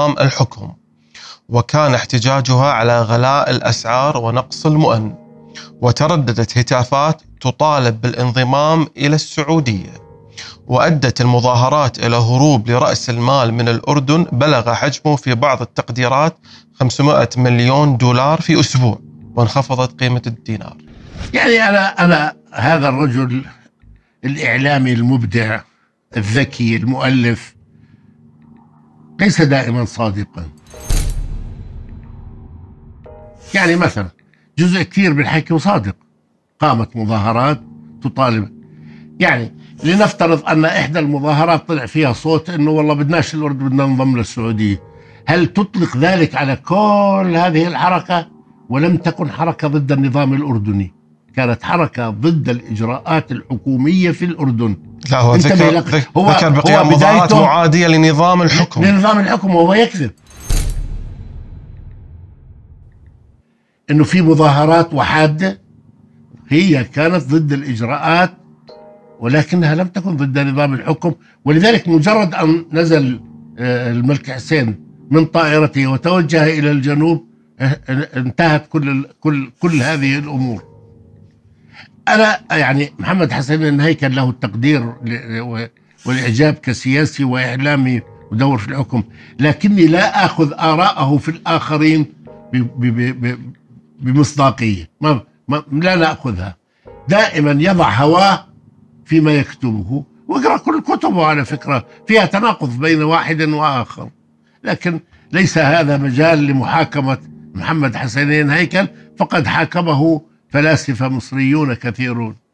إقام الحكم وكان احتجاجها على غلاء الأسعار ونقص المؤن وترددت هتافات تطالب بالانضمام إلى السعودية وأدت المظاهرات إلى هروب لرأس المال من الأردن بلغ حجمه في بعض التقديرات 500 مليون دولار في أسبوع وانخفضت قيمة الدينار يعني أنا أنا هذا الرجل الإعلامي المبدع الذكي المؤلف ليس دائما صادقا يعني مثلا جزء كثير بالحكي صادق قامت مظاهرات تطالب يعني لنفترض ان احدى المظاهرات طلع فيها صوت انه والله بدناش الاردن بدنا ننضم للسعوديه هل تطلق ذلك على كل هذه الحركه ولم تكن حركه ضد النظام الاردني كانت حركه ضد الاجراءات الحكوميه في الاردن لا هو ذكر هو ذكر بقيام مظاهرات معاديه لنظام الحكم لنظام الحكم وهو يكذب انه في مظاهرات وحاده هي كانت ضد الاجراءات ولكنها لم تكن ضد نظام الحكم ولذلك مجرد ان نزل آه، الملك حسين من طائرته وتوجه الى الجنوب آه، آه، انتهت كل كل كل هذه الامور انا يعني محمد حسين الهيكل له التقدير والاعجاب كسياسي واعلامي ودور في الحكم لكني لا اخذ اراءه في الاخرين بمصداقيه ما, ما لا ناخذها دائما يضع هواه فيما يكتبه واقرا كل كتبه على فكره فيها تناقض بين واحد واخر لكن ليس هذا مجال لمحاكمه محمد حسنين هيكل فقد حاكمه فلاسفة مصريون كثيرون